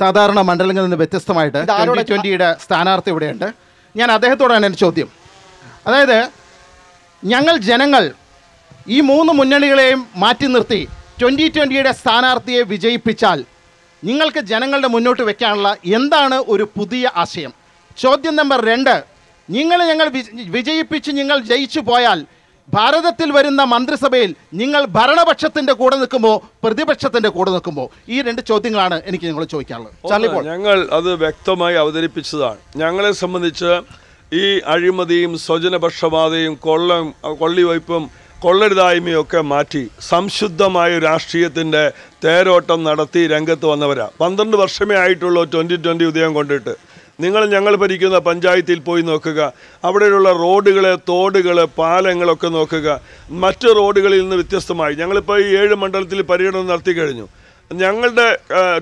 സാധാരണ മണ്ഡലങ്ങളിൽ നിന്ന് വ്യത്യസ്തമായിട്ട് ട്വൻ്റി ട്വൻ്റിയുടെ സ്ഥാനാർത്ഥി ഇവിടെയുണ്ട് ഞാൻ അദ്ദേഹത്തോടാണ് എൻ്റെ ചോദ്യം അതായത് ഞങ്ങൾ ജനങ്ങൾ ഈ മൂന്ന് മുന്നണികളെയും മാറ്റി നിർത്തി ട്വൻ്റി ട്വൻ്റിയുടെ സ്ഥാനാർത്ഥിയെ വിജയിപ്പിച്ചാൽ നിങ്ങൾക്ക് ജനങ്ങളുടെ മുന്നോട്ട് വയ്ക്കാനുള്ള എന്താണ് ഒരു പുതിയ ആശയം ചോദ്യം നമ്പർ രണ്ട് നിങ്ങൾ ഞങ്ങൾ വിജയിപ്പിച്ച് നിങ്ങൾ ജയിച്ചു പോയാൽ ഭാരതത്തിൽ വരുന്ന മന്ത്രിസഭയിൽ നിങ്ങൾ ഭരണപക്ഷത്തിന്റെ കൂടെ നിൽക്കുമ്പോൾ പ്രതിപക്ഷത്തിന്റെ കൂടെ നിൽക്കുമ്പോൾ ഈ രണ്ട് ചോദ്യങ്ങളാണ് എനിക്ക് നിങ്ങൾ ചോദിക്കാനുള്ളത് ഞങ്ങൾ അത് വ്യക്തമായി അവതരിപ്പിച്ചതാണ് ഞങ്ങളെ സംബന്ധിച്ച് ഈ അഴിമതിയും സ്വജനപക്ഷപാതയും കൊള്ളം കൊള്ളിവയ്പും കൊള്ളരുതായ്മയൊക്കെ മാറ്റി സംശുദ്ധമായ രാഷ്ട്രീയത്തിൻ്റെ തേരോട്ടം നടത്തി രംഗത്ത് വന്നവരാണ് പന്ത്രണ്ട് വർഷമേ ആയിട്ടുള്ളൂ ട്വൻ്റി ട്വൻ്റി ഉദയം കൊണ്ടിട്ട് നിങ്ങൾ ഞങ്ങൾ ഭരിക്കുന്ന പഞ്ചായത്തിൽ പോയി നോക്കുക അവിടെയുള്ള റോഡുകൾ തോടുകൾ പാലങ്ങളൊക്കെ നോക്കുക മറ്റ് റോഡുകളിൽ നിന്ന് വ്യത്യസ്തമായി ഞങ്ങളിപ്പോൾ ഈ ഏഴ് മണ്ഡലത്തിൽ പര്യടനം നടത്തി കഴിഞ്ഞു ഞങ്ങളുടെ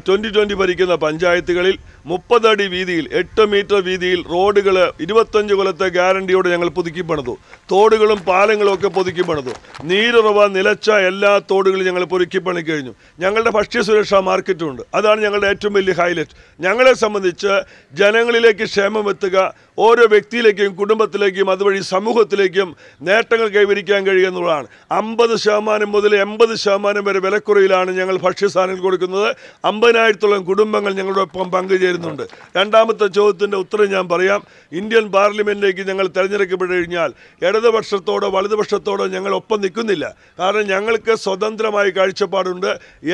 ട്വൻ്റി ട്വൻ്റി ഭരിക്കുന്ന പഞ്ചായത്തുകളിൽ മുപ്പതടി വീതിയിൽ എട്ട് മീറ്റർ വീതിയിൽ റോഡുകൾ ഇരുപത്തഞ്ച് കൊല്ലത്തെ ഗ്യാരണ്ടിയോട് ഞങ്ങൾ പുതുക്കി പണിതു തോടുകളും പാലങ്ങളും ഒക്കെ പുതുക്കി പണിതു നീരുറവ നിലച്ച എല്ലാ തോടുകളും ഞങ്ങൾ പുതുക്കി പണി കഴിഞ്ഞു ഞങ്ങളുടെ ഭക്ഷ്യസുരക്ഷാ മാർക്കറ്റും ഉണ്ട് അതാണ് ഞങ്ങളുടെ ഏറ്റവും വലിയ ഹൈലൈറ്റ് ഞങ്ങളെ സംബന്ധിച്ച് ജനങ്ങളിലേക്ക് ക്ഷേമം എത്തുക ഓരോ വ്യക്തിയിലേക്കും കുടുംബത്തിലേക്കും അതുവഴി സമൂഹത്തിലേക്കും നേട്ടങ്ങൾ കൈവരിക്കാൻ കഴിയുന്നതാണ് അമ്പത് ശതമാനം മുതൽ എൺപത് ശതമാനം വരെ വിലക്കുറയിലാണ് ഞങ്ങൾ ഭക്ഷ്യ ഞങ്ങൾ കൊടുക്കുന്നത് അമ്പതിനായിരത്തോളം കുടുംബങ്ങൾ ഞങ്ങളുടെ ഒപ്പം പങ്കുചേരുന്നുണ്ട് രണ്ടാമത്തെ ചോദ്യത്തിൻ്റെ ഉത്തരം ഞാൻ പറയാം ഇന്ത്യൻ പാർലമെൻറ്റിലേക്ക് ഞങ്ങൾ തിരഞ്ഞെടുക്കപ്പെട്ട് കഴിഞ്ഞാൽ ഇടതുപക്ഷത്തോടോ വലതുപക്ഷത്തോടോ ഞങ്ങൾ ഒപ്പം നിൽക്കുന്നില്ല കാരണം ഞങ്ങൾക്ക് സ്വതന്ത്രമായി കാഴ്ചപ്പാടുണ്ട്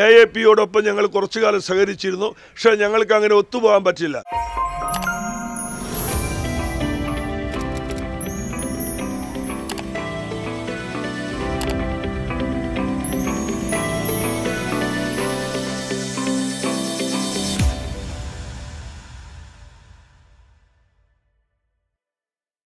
എ എ പിയോടൊപ്പം ഞങ്ങൾ കുറച്ചു കാലം സഹകരിച്ചിരുന്നു പക്ഷേ ഞങ്ങൾക്ക് അങ്ങനെ ഒത്തുപോകാൻ പറ്റില്ല